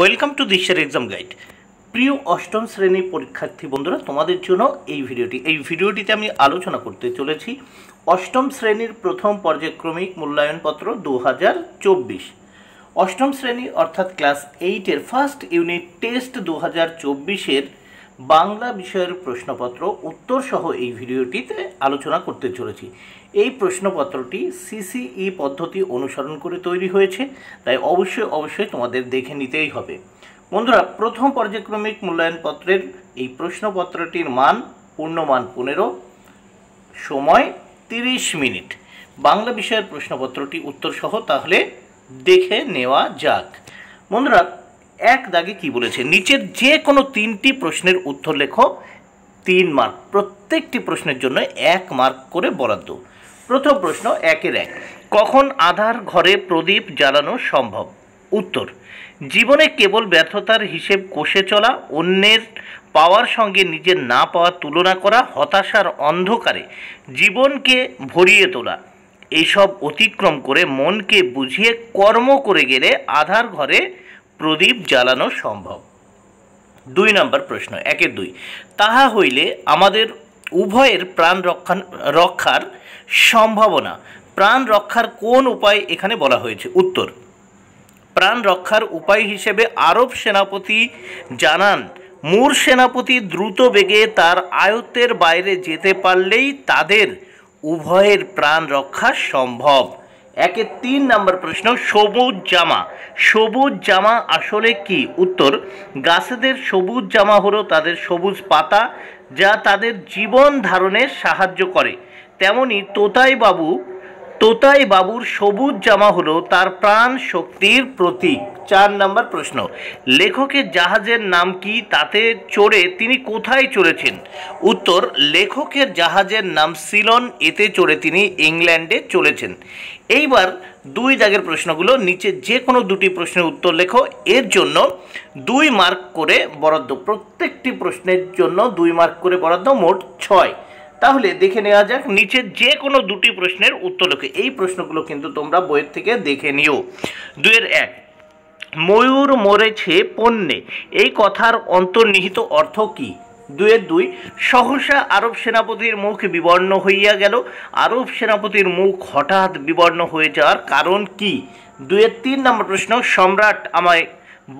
welcome to দিশের exam guide প্রিয় অষ্টম শ্রেণীর পরীক্ষার্থী বন্ধুরা তোমাদের জন্য এই ভিডিওটি এই ভিডিওটিতে আমি আলোচনা করতে চলেছি অষ্টম শ্রেণীর প্রথম পর্যায়ক্রমিক মূল্যায়নপত্র দু হাজার চব্বিশ অষ্টম শ্রেণী অর্থাৎ ক্লাস এইটের ফার্স্ট ইউনিট টেস্ট দু হাজার চব্বিশের বাংলা বিষয়ের প্রশ্নপত্র উত্তরসহ এই ভিডিওটিতে আলোচনা করতে চলেছি এই প্রশ্নপত্রটি সিসিই e পদ্ধতি অনুসরণ করে তৈরি হয়েছে তাই অবশ্যই অবশ্যই তোমাদের দেখে নিতেই হবে বন্ধুরা প্রথম পর্যায়ক্রমিক মূল্যায়নপত্রের এই প্রশ্নপত্রটির মান পূর্ণমান পনেরো সময় তিরিশ মিনিট বাংলা বিষয়ের প্রশ্নপত্রটি উত্তরসহ তাহলে দেখে নেওয়া যাক বন্ধুরা এক দাগে কি বলেছে নিচের যে কোনো তিনটি প্রশ্নের উত্তর লেখো তিন মার্ক প্রত্যেকটি প্রশ্নের জন্য এক মার্ক করে বরাদ্দ প্রথম প্রশ্ন একের এক কখন আধার ঘরে প্রদীপ জ্বালানো সম্ভব উত্তর জীবনে কেবল ব্যর্থতার হিসেব কষে চলা অন্যের পাওয়ার সঙ্গে নিজের না পাওয়ার তুলনা করা হতাশার অন্ধকারে জীবনকে ভরিয়ে তোলা এইসব অতিক্রম করে মনকে বুঝিয়ে কর্ম করে গেলে আধার ঘরে প্রদীপ জ্বালানো সম্ভব দুই নম্বর প্রশ্ন একে দুই তাহা হইলে আমাদের উভয়ের প্রাণ রক্ষা রক্ষার সম্ভাবনা প্রাণ রক্ষার কোন উপায় এখানে বলা হয়েছে উত্তর প্রাণ রক্ষার উপায় হিসেবে আরব সেনাপতি জানান মূর সেনাপতি দ্রুত বেগে তার আয়ত্তের বাইরে যেতে পারলেই তাদের উভয়ের প্রাণ রক্ষা সম্ভব একে তিন নম্বর প্রশ্ন সবুজ জামা সবুজ জামা আসলে কি উত্তর গাছেদের সবুজ জামা হলো তাদের সবুজ পাতা যা তাদের জীবন ধারণে সাহায্য করে তেমনি তোতাই বাবু তোতাই বাবুর সবুজ জামা হলো তার প্রাণ শক্তির প্রতীক চার নম্বর প্রশ্ন লেখকের জাহাজের নাম কি তাতে চড়ে তিনি কোথায় চড়েছেন উত্তর লেখকের জাহাজের নাম সিলন এতে চড়ে তিনি ইংল্যান্ডে চলেছেন এইবার দুই দাগের প্রশ্নগুলো নিচে যে কোনো দুটি প্রশ্নের উত্তর লেখো এর জন্য দুই মার্ক করে বরাদ্দ প্রত্যেকটি প্রশ্নের জন্য দুই মার্ক করে বরাদ্দ মোট ছয় তাহলে দেখে নেওয়া যাক নিচের যে কোনো দুটি প্রশ্নের উত্তর লোকে এই প্রশ্নগুলো কিন্তু তোমরা বইয়ের থেকে দেখে নিও দুয়ের এক ময়ূর মরেছে পণ্যে এই কথার অন্তর্নিহিত অর্থ কী দুয়ের দুই সহসা আরব সেনাপতির মুখ বিবর্ণ হইয়া গেল আরব সেনাপতির মুখ হঠাৎ বিবর্ণ হয়ে যাওয়ার কারণ কি দুয়ের তিন নম্বর প্রশ্ন সম্রাট আমায়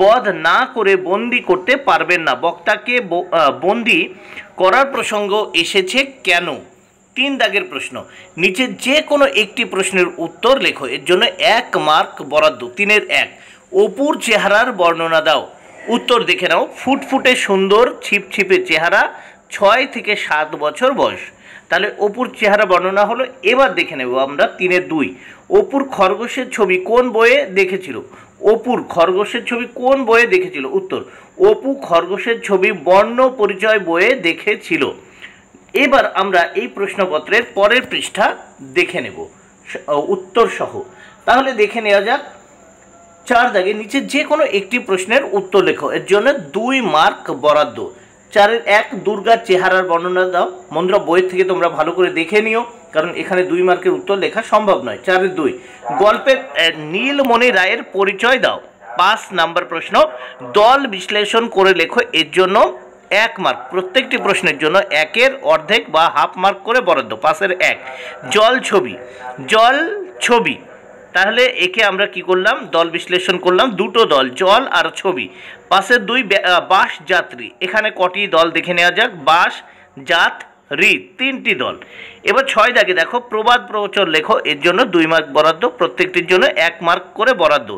বধ না করে বন্দি করতে পারবেন না বক্তাকে বন্দি করার প্রসঙ্গ এসেছে কেন তিন দাগের প্রশ্ন নিচে যে কোনো একটি প্রশ্নের উত্তর লেখো এর জন্য এক মার্ক বরাদ্দ তিনের এক অপুর চেহারার বর্ণনা দাও উত্তর দেখে নাও ফুটফুটে সুন্দর ছিপছিপে চেহারা ছয় থেকে সাত বছর বয়স তাহলে অপুর চেহারা বর্ণনা হলো এবার দেখে নেব আমরা তিনের দুই অপুর খরগোশের ছবি কোন বইয়ে দেখেছিল অপুর খরগোশের ছবি কোন বইয়ে দেখেছিল উত্তর অপু খরগোশের ছবি বর্ণ পরিচয় বইয়ে দেখেছিল এবার আমরা এই প্রশ্নপত্রের পরের পৃষ্ঠা দেখে নেব উত্তর সহ তাহলে দেখে নেওয়া যাক চার দাগে নিচে যে কোনো একটি প্রশ্নের উত্তর লেখো এর জন্য দুই মার্ক বরাদ্দ চারের এক দুর্গার চেহারার বর্ণনা দাও মন্দ্র বইয়ের থেকে তোমরা ভালো করে দেখে নিও কারণ এখানে দুই মার্কের উত্তর লেখা সম্ভব নয় চারের দুই গল্পের নীলমণি রায়ের পরিচয় দাও পাঁচ নাম্বার প্রশ্ন দল বিশ্লেষণ করে লেখো এর জন্য এক মার্ক প্রত্যেকটি প্রশ্নের জন্য একের অর্ধেক বা হাফ মার্ক করে বরাদ্দ পাশের এক জল ছবি জল ছবি তাহলে একে আমরা কি করলাম দল বিশ্লেষণ করলাম দুটো দল জল আর ছবি পাশে দুই বাস যাত্রী এখানে কটি দল দেখে নেওয়া যাক বাস জাত রি তিনটি দল এবার ছয় দাগে দেখো প্রবাদ প্রবচন লেখো এর জন্য দুই মার্ক বরাদ্দ প্রত্যেকটির জন্য এক মার্ক করে বরাদ্দ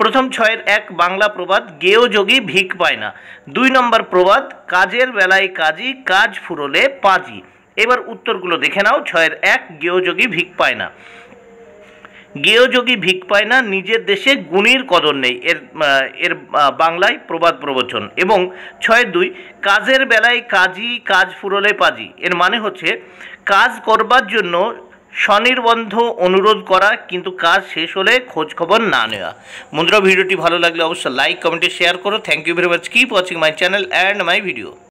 প্রথম ছয়ের এক বাংলা প্রবাদ গেও যোগী ভিক পায় না দুই নম্বর প্রবাদ কাজের বেলায় কাজই কাজ ফুরলে পাজি এবার উত্তরগুলো দেখে নাও ছয়ের এক গেও যোগী ভিক পায় না যোগী ভিক পায় না নিজের দেশে গুণীর কদর নেই এর এর বাংলায় প্রবাদ প্রবচন এবং ছয় দুই কাজের বেলায় কাজই কাজ ফুরলে পাজি এর মানে হচ্ছে কাজ করবার জন্য স্বনির্বন্ধ অনুরোধ করা কিন্তু কাজ শেষ হলে খোঁজ খবর না নেওয়া বন্ধুরা ভিডিওটি ভালো লাগলে অবশ্যই লাইক কমেন্টে শেয়ার করো thank you very much keep watching my channel and my video